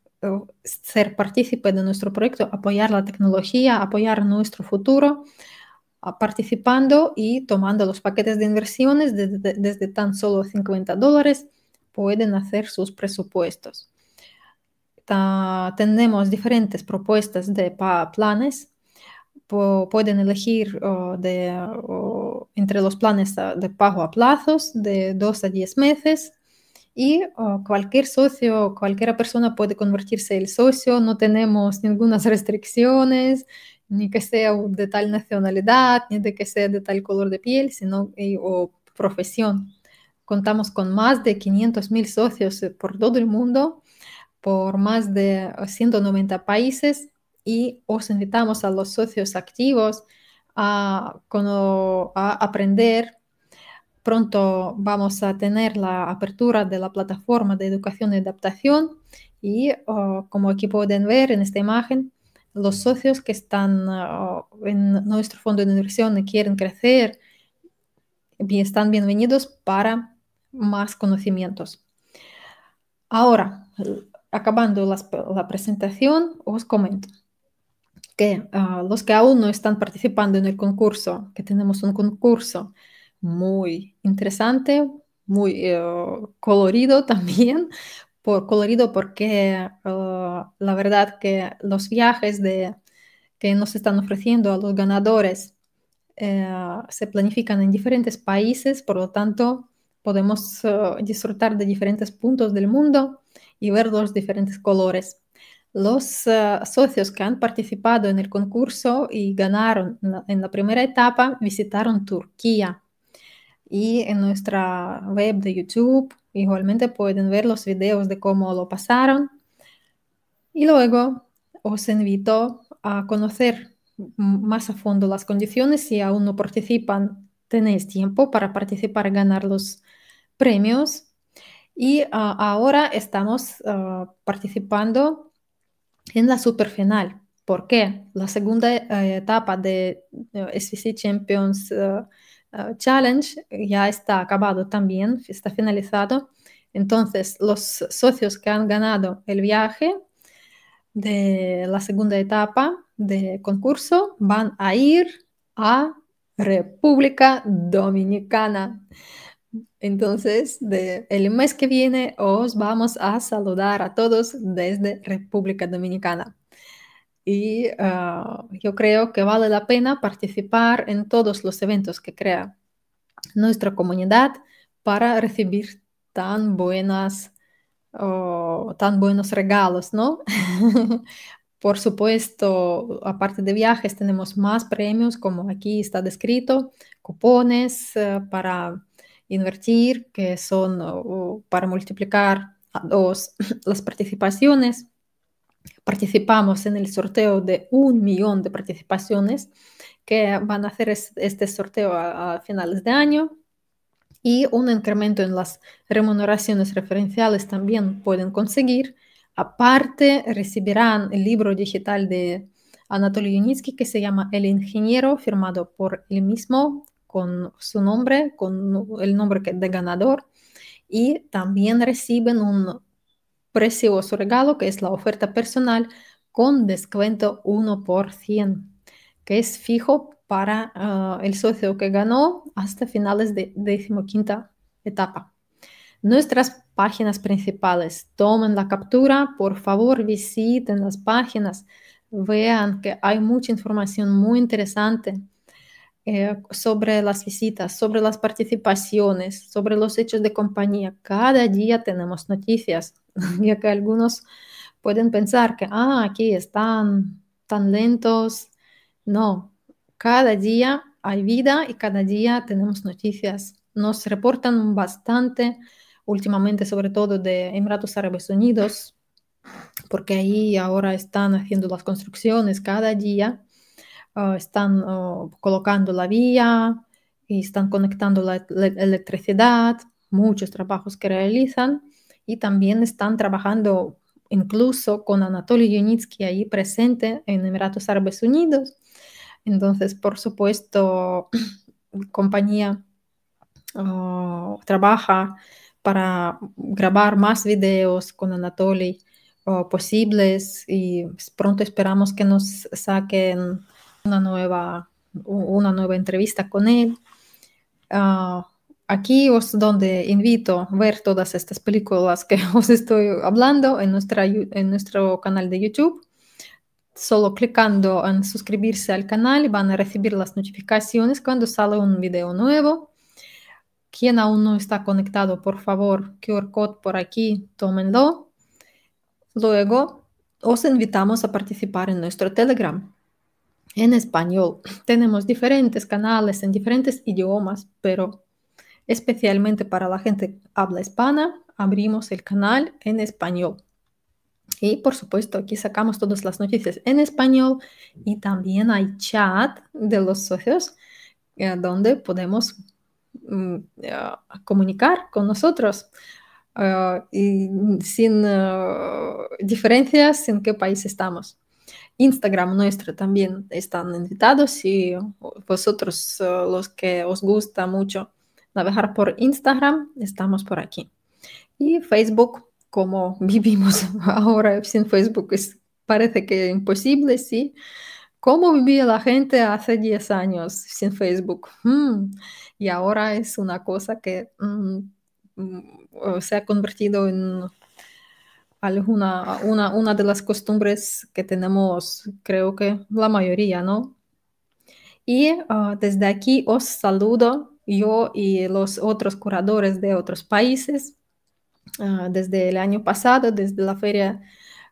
ser partícipe de nuestro proyecto, apoyar la tecnología, apoyar nuestro futuro, ah, participando y tomando los paquetes de inversiones desde, tan solo 50 dólares, pueden hacer sus presupuestos. tenemos diferentes propuestas de planes. pueden elegir entre los planes ah, de pago a plazos de 2 a 10 meses, y cualquier socio, cualquier persona puede convertirse en socio, no tenemos ninguna restricciones, ni que sea de tal nacionalidad, ni de que sea de tal color de piel, sino eh, o profesión. Contamos con más de 500 socios eh, por todo el mundo, por más de 190 países y os invitamos a los socios activos a aprender Pronto vamos a tener la apertura de la plataforma de educación y adaptación y oh, como aquí pueden ver en esta imagen, los socios que están oh, en nuestro fondo de inversión y quieren crecer están bienvenidos para más conocimientos. Ahora, acabando la presentación, os comento que ah, los que aún no están participando en el concurso, que tenemos un concurso muy interesante, muy eh, colorido también, por colorido porque eh, la verdad que los viajes de, que nos están ofreciendo a los ganadores eh, se planifican en diferentes países, por lo tanto podemos disfrutar de diferentes puntos del mundo y ver los diferentes colores. Los socios que han participado en el concurso y ganaron en la primera etapa visitaron Turquía y en nuestra web de YouTube igualmente pueden ver los videos de cómo lo pasaron. Y luego os invito a conocer más a fondo las condiciones. Si aún no participan, tenéis tiempo para participar y ganar los premios. Y ah, ahora estamos ah, participando en la superfinal. ¿Por qué? La segunda eh, etapa de eh, SVC Champions ah, eh, challenge eh, ya está acabado también, está finalizado. Entonces, los socios que han ganado el viaje de la segunda etapa de concurso van a ir a República Dominicana. Entonces, el mes que viene os vamos a saludar a todos desde República Dominicana y ah, yo creo que vale la pena participar en todos los eventos que crea nuestra comunidad para recibir tan buenas oh, tan buenos regalos, ¿no? Por supuesto, aparte de viajes, tenemos más premios, como aquí está descrito, cupones eh, para invertir, que son oh, para multiplicar dos las participaciones participamos en el sorteo de un millón de participaciones que van a hacer este sorteo a, finales de año y un incremento en las remuneraciones referenciales también pueden conseguir. Aparte, recibirán el libro digital de Anatoly Yunitsky que se llama El Ingeniero, firmado por él mismo con su nombre, con el nombre de ganador. Y también reciben un precioso regalo que es la oferta personal con descuento 1%, que es fijo para ah, el socio que ganó hasta finales de decimoquinta etapa. Nuestras páginas principales, tomen la captura, por favor visiten las páginas, vean que hay mucha información muy interesante eh, sobre las visitas, sobre las participaciones, sobre los hechos de compañía. Cada día tenemos noticias ya que algunos pueden pensar que, ah, aquí están tan lentos. No, cada día hay vida y cada día tenemos noticias. Nos reportan bastante, últimamente sobre todo de Emiratos Árabes Unidos, porque ahí ahora están haciendo las construcciones cada día, ah, están ah, colocando la vía y están conectando la electricidad, muchos trabajos que realizan y también están trabajando incluso con Anatoly Yunitsky ahí presente en Emiratos Árabes Unidos. Entonces, por supuesto, compañía ah, trabaja para grabar más videos con Anatoly ah, posibles y pues, pronto esperamos que nos saquen una nueva, una nueva entrevista con él. Ah, aquí os donde invito a ver todas estas películas que os estoy hablando en, nuestra, en nuestro canal de YouTube. Solo clicando en suscribirse al canal van a recibir las notificaciones cuando sale un video nuevo. Quien aún no está conectado, por favor, QR code por aquí, tómenlo. Luego, os invitamos a participar en nuestro Telegram en español. Tenemos diferentes canales en diferentes idiomas, pero especialmente para la gente que habla hispana, abrimos el canal en español. Y por supuesto, aquí sacamos todas las noticias en español y también hay chat de los socios eh, donde podemos mm, eh, comunicar con nosotros eh, sin diferencias en qué país estamos. Instagram nuestro también están invitados y vosotros los que os gusta mucho navegar por Instagram, estamos por aquí. Y Facebook, como vivimos ahora sin Facebook, es, parece que imposible, sí. ¿Cómo vivía la gente hace 10 años sin Facebook? Hmm, y ahora es una cosa que mm, mm, se ha convertido en alguna, una, de las costumbres que tenemos, creo que la mayoría, ¿no? Y ah, desde aquí os saludo yo y los otros curadores de otros países ah, desde el año pasado, desde la feria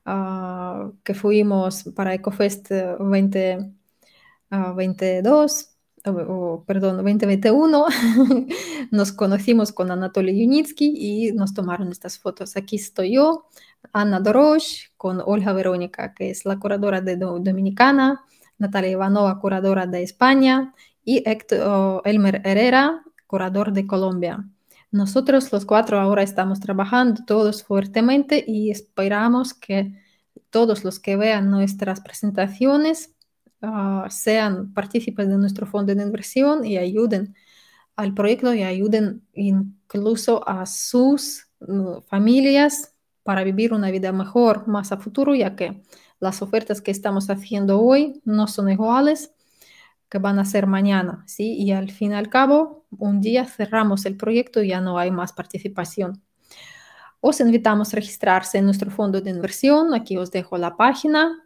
ah, que fuimos para EcoFest 2022, eh, ah, perdón, 2021, nos conocimos con Anatoly Yunitsky y nos tomaron estas fotos. Aquí estoy yo, Anna Dorosh, con Olga Verónica, que es la curadora de Dominicana, Natalia Ivanova, curadora de España, y Héctor Elmer Herrera, curador de Colombia. Nosotros los cuatro ahora estamos trabajando todos fuertemente y esperamos que todos los que vean nuestras presentaciones ah, sean partícipes de nuestro fondo de inversión y ayuden al proyecto y ayuden incluso a sus mm, familias para vivir una vida mejor más a futuro, ya que las ofertas que estamos haciendo hoy no son iguales que van a ser mañana, ¿sí? Y al fin y al cabo, un día cerramos el proyecto y ya no hay más participación. Os invitamos a registrarse en nuestro fondo de inversión. Aquí os dejo la página.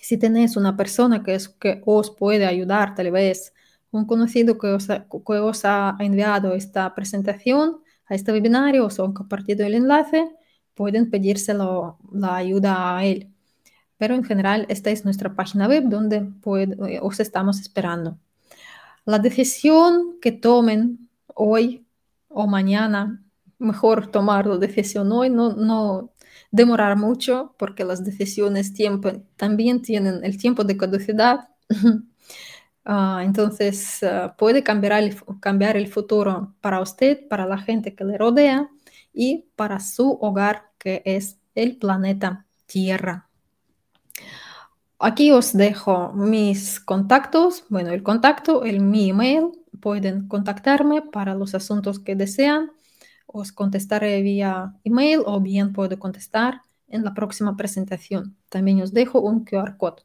Si tenéis una persona que, es, que os puede ayudar, tal vez un conocido que os, ha, enviado esta presentación, a este webinario, os han compartido el enlace, pueden pedírselo la ayuda a él. Pero en general, esta es nuestra página web donde eh, os estamos esperando. La decisión que tomen hoy o mañana, mejor tomar la decisión hoy, no, demorar mucho porque las decisiones tiempo, también tienen el tiempo de caducidad. Ah, entonces ah, puede cambiar el, cambiar el futuro para usted, para la gente que le rodea y para su hogar que es el planeta Tierra. Aquí os dejo mis contactos, bueno, el contacto, el mi email, pueden contactarme para los asuntos que desean, os contestaré vía email o bien puedo contestar en la próxima presentación. También os dejo un QR code.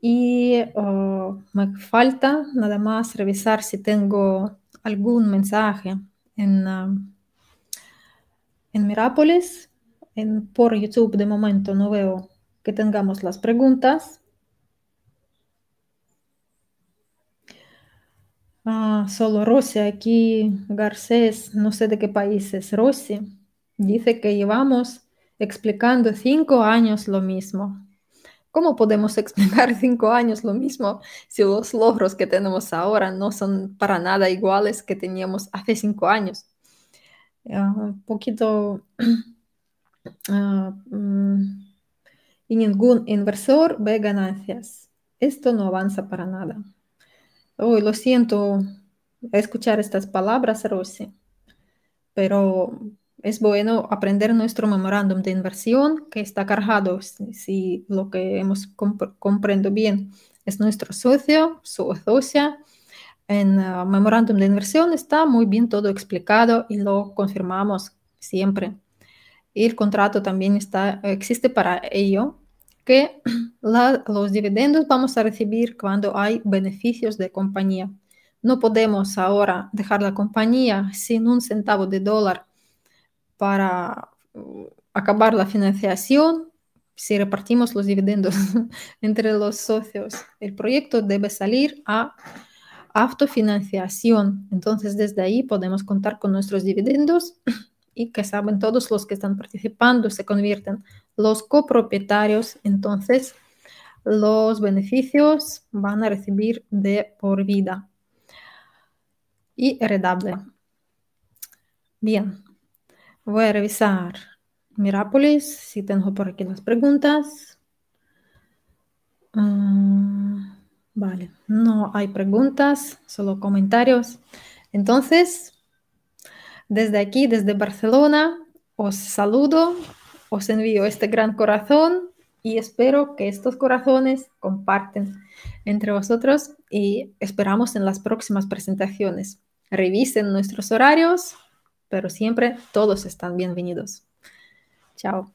Y oh, me falta nada más revisar si tengo algún mensaje en, Mirapolis, um, en En, por YouTube de momento no veo que tengamos las preguntas. Ah, solo Rusia aquí Garcés, no sé de qué país es Rusia dice que llevamos explicando cinco años lo mismo. ¿Cómo podemos explicar cinco años lo mismo si los logros que tenemos ahora no son para nada iguales que teníamos hace cinco años? Ah, un poquito ah, mm, ningún inversor ve ganancias. Esto no avanza para nada. Hoy lo siento escuchar estas palabras, Rosy, pero es bueno aprender nuestro memorándum de inversión que está cargado, si lo que hemos comprendo bien es nuestro socio, su socia. En ah, memorándum de inversión está muy bien todo explicado y lo confirmamos siempre. Y el contrato también está, existe para ello, que los dividendos vamos a recibir cuando hay beneficios de compañía. No podemos ahora dejar la compañía sin un centavo de dólar para uh, acabar la financiación si repartimos los dividendos entre los socios. El proyecto debe salir a autofinanciación. Entonces, desde ahí podemos contar con nuestros dividendos y que saben todos los que están participando se convierten los copropietarios, entonces los beneficios van a recibir de por vida y heredable. Bien, voy a revisar Mirápolis, si tengo por aquí las preguntas. Ah, vale, no hay preguntas, solo comentarios. Entonces, desde aquí, desde Barcelona, os saludo. Os envío este gran corazón y espero que estos corazones comparten entre vosotros y esperamos en las próximas presentaciones. Revisen nuestros horarios, pero siempre todos están bienvenidos. Chao.